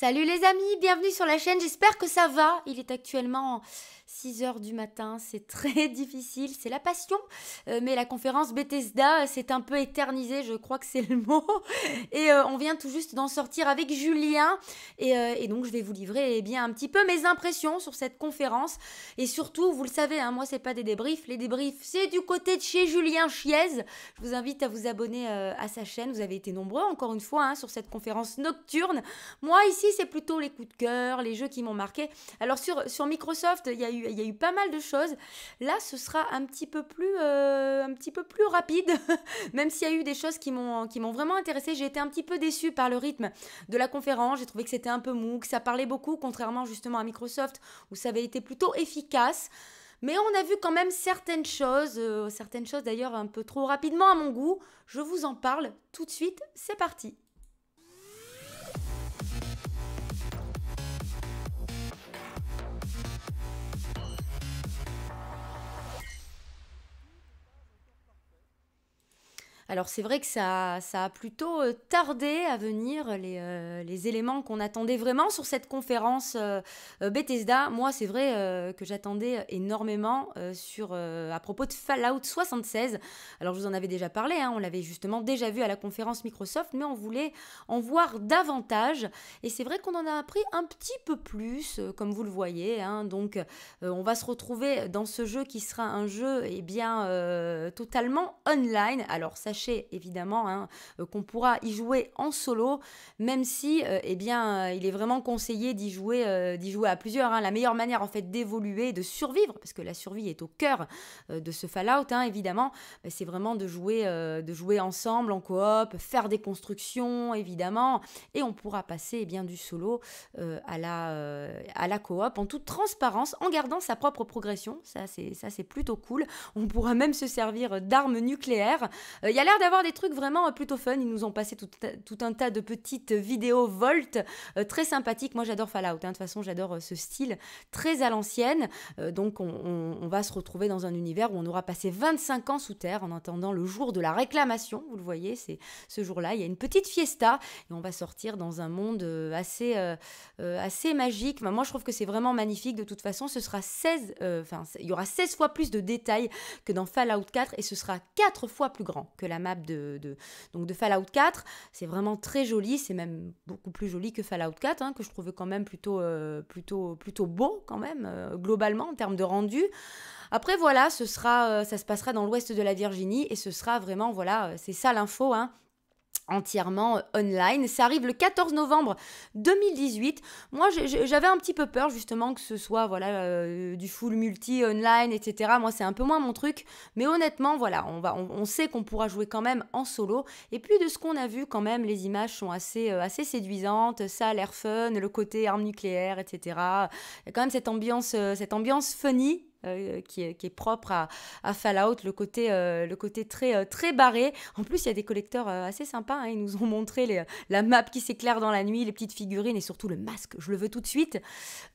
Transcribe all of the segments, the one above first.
Salut les amis, bienvenue sur la chaîne, j'espère que ça va. Il est actuellement 6 heures du matin, c'est très difficile, c'est la passion. Euh, mais la conférence Bethesda euh, s'est un peu éternisée, je crois que c'est le mot. Et euh, on vient tout juste d'en sortir avec Julien. Et, donc je vais vous livrer eh bien un petit peu mes impressions sur cette conférence. Et surtout, vous le savez, hein, moi c'est pas des débriefs, les débriefs c'est du côté de chez Julien Chiez. Je vous invite à vous abonner à sa chaîne, vous avez été nombreux encore une fois hein, sur cette conférence nocturne. Moi ici c'est plutôt les coups de cœur, les jeux qui m'ont marqué. Alors sur, sur Microsoft, il y a eu il y a eu pas mal de choses. Là, ce sera un petit peu plus, euh, un petit peu plus rapide, même s'il y a eu des choses qui m'ont vraiment intéressée. J'ai été un petit peu déçue par le rythme de la conférence. J'ai trouvé que c'était un peu mou, que ça parlait beaucoup, contrairement justement à Microsoft, où ça avait été plutôt efficace. Mais on a vu quand même certaines choses, euh, certaines choses d'ailleurs un peu trop rapidement à mon goût. Je vous en parle tout de suite, c'est parti. Alors c'est vrai que ça, ça a plutôt euh, tardé à venir euh, les, éléments qu'on attendait vraiment sur cette conférence euh, Bethesda. Moi c'est vrai que j'attendais énormément sur, à propos de Fallout 76. Alors je vous en avais déjà parlé, hein, on l'avait justement déjà vu à la conférence Microsoft, mais on voulait en voir davantage. Et c'est vrai qu'on en a appris un petit peu plus, comme vous le voyez. Hein. donc on va se retrouver dans ce jeu qui sera un jeu eh bien, totalement online. Alors sachez évidemment hein, euh, qu'on pourra y jouer en solo, même si euh, eh bien, euh, il est vraiment conseillé d'y jouer, d'y jouer à plusieurs. Hein. La meilleure manière en fait d'évoluer, de survivre, parce que la survie est au cœur de ce Fallout, hein, évidemment, c'est vraiment de jouer, de jouer ensemble, en coop, faire des constructions, évidemment, et on pourra passer eh bien, du solo à la, à la coop en toute transparence, en gardant sa propre progression. Ça, c'est plutôt cool. On pourra même se servir d'armes nucléaires. Il y a l'air d'avoir des trucs vraiment euh, plutôt fun. Ils nous ont passé tout, un tas de petites vidéos Volt euh, très sympathiques. Moi, j'adore Fallout. Hein. De toute façon, j'adore euh, ce style très à l'ancienne. donc, on, va se retrouver dans un univers où on aura passé 25 ans sous terre en attendant le jour de la réclamation. Vous le voyez, c'est ce jour-là. Il y a une petite fiesta et on va sortir dans un monde assez, assez magique. moi, je trouve que c'est vraiment magnifique. De toute façon, ce sera 16, enfin, il y aura 16 fois plus de détails que dans Fallout 4 et ce sera 4 fois plus grand que la la map de, donc de Fallout 4. C'est vraiment très joli, c'est même beaucoup plus joli que Fallout 4, hein, que je trouvais quand même plutôt, euh, plutôt, plutôt beau quand même, euh, globalement, en termes de rendu. Après, voilà, ce sera, euh, ça se passera dans l'ouest de la Virginie et ce sera vraiment, voilà, c'est ça l'info, hein, entièrement euh, online. Ça arrive le 14 novembre 2018. Moi, j'avais un petit peu peur justement que ce soit voilà euh, du full multi online, etc. Moi, c'est un peu moins mon truc, mais honnêtement, voilà, on va, on, sait qu'on pourra jouer quand même en solo. Et puis de ce qu'on a vu, quand même, les images sont assez euh, assez séduisantes. Ça a l'air fun, le côté arme nucléaire, etc. Il y a quand même cette ambiance, cette ambiance funny euh, qui, est, propre à, Fallout, le côté, euh, le côté très, euh, très barré. En plus, il y a des collecteurs assez sympas. Hein. ils nous ont montré la map qui s'éclaire dans la nuit, les petites figurines et surtout le masque. Je le veux tout de suite.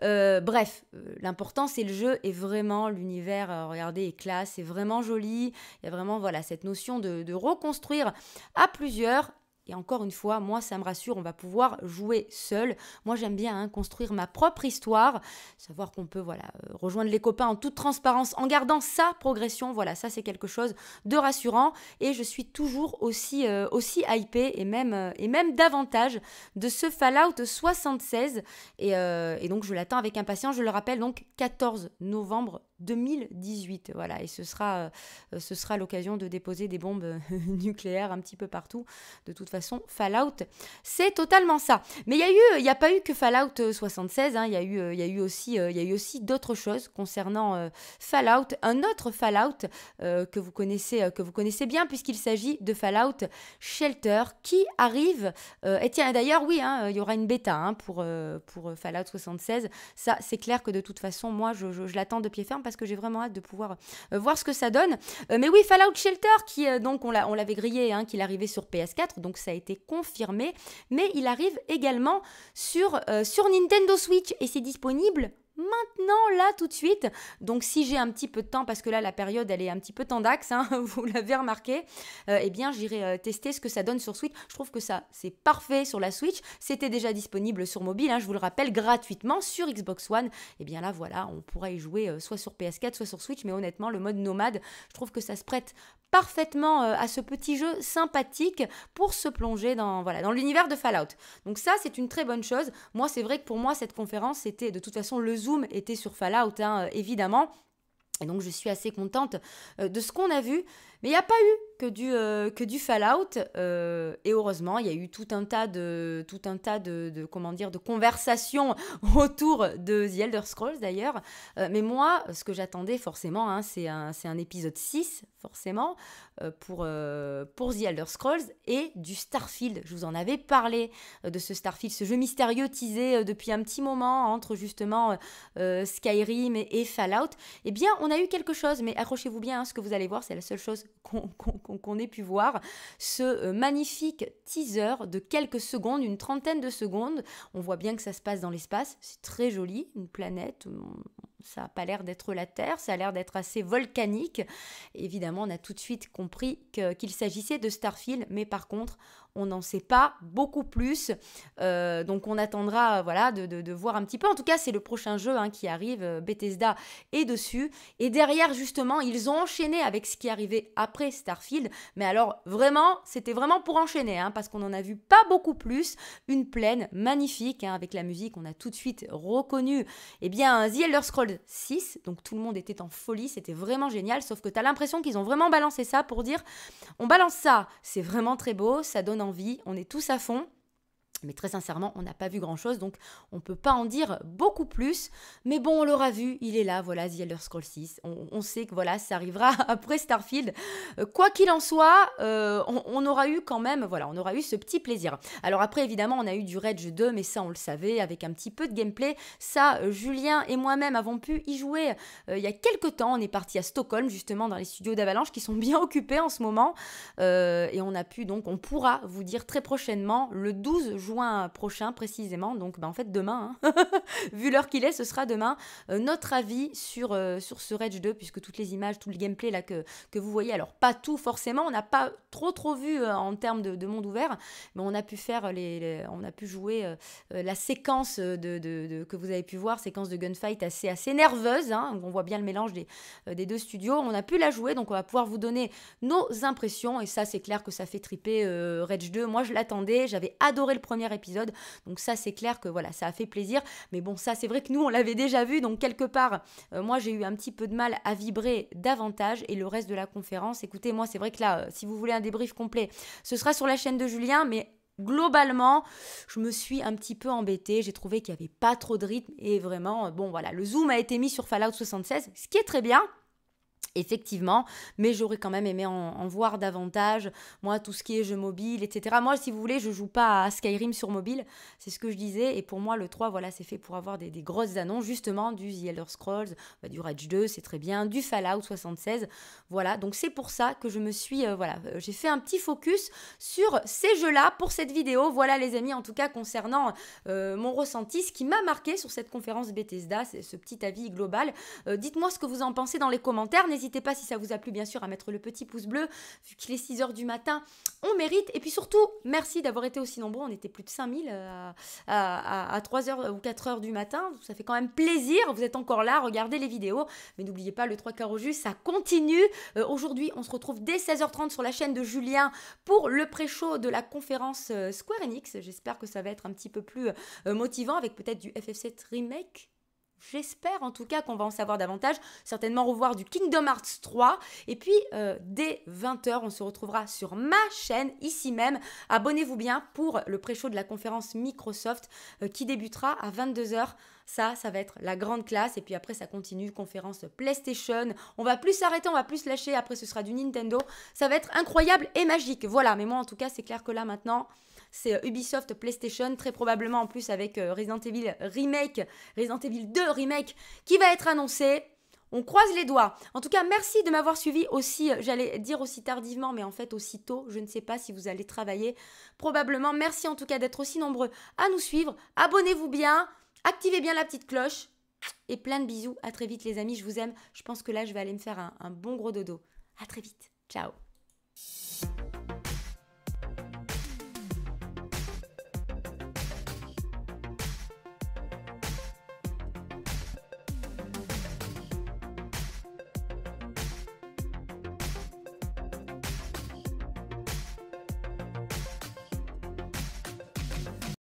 bref, l'important, c'est le jeu et vraiment l'univers, regardez, est classe, c'est vraiment joli. Il y a vraiment voilà, cette notion de, de reconstruire à plusieurs et encore une fois, moi, ça me rassure, on va pouvoir jouer seul. Moi, j'aime bien hein, construire ma propre histoire, savoir qu'on peut voilà euh, rejoindre les copains en toute transparence, en gardant sa progression. Voilà, ça, c'est quelque chose de rassurant. Et je suis toujours aussi, euh, aussi hypée et même, euh, et même davantage de ce Fallout 76. Et, et donc, je l'attends avec impatience. Je le rappelle, donc 14 novembre 2018. Voilà, et ce sera, euh, ce sera l'occasion de déposer des bombes euh, nucléaires un petit peu partout. De toute façon, Fallout, c'est totalement ça. Mais il y a eu, il n'y a pas eu que Fallout 76. Euh, hein. Il y a eu, il y a eu aussi, il eu aussi d'autres choses concernant Fallout. Un autre Fallout que vous connaissez, que vous connaissez bien, puisqu'il s'agit de Fallout Shelter qui arrive. et tiens, d'ailleurs, oui, hein, il y aura une bêta hein, pour pour Fallout 76. Ça, c'est clair que de toute façon, moi, je, l'attends de pied ferme. Parce parce que j'ai vraiment hâte de pouvoir euh, voir ce que ça donne. Euh, mais oui, Fallout Shelter, qui euh, donc on l'avait grillé, hein, qu'il arrivait sur PS4, donc ça a été confirmé, mais il arrive également sur, sur Nintendo Switch et c'est disponible maintenant, là, tout de suite. Donc, si j'ai un petit peu de temps, parce que là, la période, elle est un petit peu tendax, hein, vous l'avez remarqué, et euh, eh bien, j'irai euh, tester ce que ça donne sur Switch. Je trouve que ça, c'est parfait sur la Switch. C'était déjà disponible sur mobile, hein, je vous le rappelle, gratuitement sur Xbox One. Et eh bien, là, voilà, on pourra y jouer euh, soit sur PS4, soit sur Switch. Mais honnêtement, le mode nomade, je trouve que ça se prête parfaitement à ce petit jeu sympathique pour se plonger dans voilà dans l'univers de Fallout. Donc ça c'est une très bonne chose. Moi c'est vrai que pour moi cette conférence c'était de toute façon le zoom était sur Fallout, hein, euh, évidemment. Et donc je suis assez contente euh, de ce qu'on a vu. Mais il n'y a pas eu que du, euh, que du Fallout. Euh, et heureusement, il y a eu tout un tas de, tout un tas de, comment dire, de conversations autour de The Elder Scrolls d'ailleurs. Euh, mais moi, ce que j'attendais forcément, hein, c'est un, un, épisode 6, forcément, pour, pour The Elder Scrolls et du Starfield. Je vous en avais parlé de ce Starfield, ce jeu mystérieux teasé depuis un petit moment hein, entre justement Skyrim et, Fallout. Eh bien, on a eu quelque chose, mais accrochez-vous bien, à hein, ce que vous allez voir, c'est la seule chose qu'on on ait pu voir ce euh, magnifique teaser de quelques secondes, une trentaine de secondes. On voit bien que ça se passe dans l'espace, c'est très joli, une planète, ça n'a pas l'air d'être la Terre, ça a l'air d'être assez volcanique. Évidemment, on a tout de suite compris qu'il s'agissait de Starfield, mais par contre, on n'en sait pas beaucoup plus. Euh, donc on attendra euh, voilà, de, voir un petit peu. En tout cas, c'est le prochain jeu hein, qui arrive. Euh, Bethesda est dessus. Et derrière, justement, ils ont enchaîné avec ce qui arrivait après Starfield. Mais alors, vraiment, c'était vraiment pour enchaîner, hein, parce qu'on n'en a vu pas beaucoup plus. Une plaine magnifique, hein, avec la musique, on a tout de suite reconnu eh bien, The Elder Scrolls 6. Donc tout le monde était en folie, c'était vraiment génial. Sauf que tu as l'impression qu'ils ont vraiment balancé ça pour dire on balance ça, c'est vraiment très beau, ça donne on est tous à fond. Mais très sincèrement, on n'a pas vu grand-chose, donc on ne peut pas en dire beaucoup plus. Mais bon, on l'aura vu, il est là, voilà, The Elder Scrolls 6. On, on sait que voilà, ça arrivera après Starfield. Euh, quoi qu'il en soit, euh, on, aura eu quand même, voilà, on aura eu ce petit plaisir. Alors après, évidemment, on a eu du Rage 2, mais ça, on le savait, avec un petit peu de gameplay. Ça, euh, Julien et moi-même avons pu y jouer il y a quelques temps. On est parti à Stockholm, justement, dans les studios d'Avalanche, qui sont bien occupés en ce moment. et on a pu, donc, on pourra vous dire très prochainement, le 12 juin, prochain précisément, donc bah, en fait demain, hein. vu l'heure qu'il est, ce sera demain euh, notre avis sur, euh, sur ce Rage 2, puisque toutes les images, tout le gameplay là que, que vous voyez, alors pas tout forcément, on n'a pas trop trop vu euh, en termes de, monde ouvert, mais on a pu faire les, on a pu jouer la séquence de, de, que vous avez pu voir, séquence de gunfight assez assez nerveuse, hein. on voit bien le mélange des, des deux studios, on a pu la jouer, donc on va pouvoir vous donner nos impressions, et ça c'est clair que ça fait triper Rage 2, moi je l'attendais, j'avais adoré le premier épisode. Donc ça, c'est clair que voilà, ça a fait plaisir. Mais bon, ça, c'est vrai que nous, on l'avait déjà vu. Donc quelque part, euh, moi, j'ai eu un petit peu de mal à vibrer davantage. Et le reste de la conférence, écoutez, moi, c'est vrai que là, euh, si vous voulez un débrief complet, ce sera sur la chaîne de Julien. Mais globalement, je me suis un petit peu embêtée. J'ai trouvé qu'il n'y avait pas trop de rythme. Et vraiment, euh, bon, voilà, le zoom a été mis sur Fallout 76, ce qui est très bien. Effectivement, mais j'aurais quand même aimé en, voir davantage. Moi, tout ce qui est jeux mobile, etc. Moi, si vous voulez, je joue pas à Skyrim sur mobile, c'est ce que je disais. Et pour moi, le 3, voilà, c'est fait pour avoir des, grosses annonces, justement, du The Elder Scrolls, bah, du Rage 2, c'est très bien, du Fallout 76. Voilà, donc c'est pour ça que je me suis, euh, voilà, euh, j'ai fait un petit focus sur ces jeux-là pour cette vidéo. Voilà, les amis, en tout cas, concernant euh, mon ressenti, ce qui m'a marqué sur cette conférence Bethesda, c'est ce petit avis global. Dites-moi ce que vous en pensez dans les commentaires. N'hésitez pas, si ça vous a plu, bien sûr, à mettre le petit pouce bleu, vu qu'il est 6 h du matin. On mérite. Et puis surtout, merci d'avoir été aussi nombreux. On était plus de 5000 euh, à, à, 3 h ou 4 heures du matin. Ça fait quand même plaisir. Vous êtes encore là, regardez les vidéos. Mais n'oubliez pas, le 3 quarts au jus, ça continue. Euh, aujourd'hui, on se retrouve dès 16h30 sur la chaîne de Julien pour le pré-show de la conférence euh, Square Enix. J'espère que ça va être un petit peu plus motivant avec peut-être du FF7 Remake J'espère en tout cas qu'on va en savoir davantage, certainement revoir du Kingdom Hearts 3. Et puis, euh, dès 20h, on se retrouvera sur ma chaîne, ici même. Abonnez-vous bien pour le pré-show de la conférence Microsoft euh, qui débutera à 22h. Ça, ça va être la grande classe. Et puis après, ça continue, conférence PlayStation. On va plus s'arrêter, on va plus lâcher. Après, ce sera du Nintendo. Ça va être incroyable et magique. Voilà, mais moi en tout cas, c'est clair que là maintenant c'est euh, Ubisoft PlayStation, très probablement en plus avec euh, Resident Evil Remake, Resident Evil 2 Remake, qui va être annoncé. On croise les doigts. En tout cas, merci de m'avoir suivi aussi, euh, j'allais dire aussi tardivement, mais en fait aussi tôt. Je ne sais pas si vous allez travailler. Probablement. Merci en tout cas d'être aussi nombreux à nous suivre. Abonnez-vous bien, activez bien la petite cloche. Et plein de bisous. À très vite les amis, je vous aime. Je pense que là, je vais aller me faire un, un bon gros dodo. À très vite. Ciao.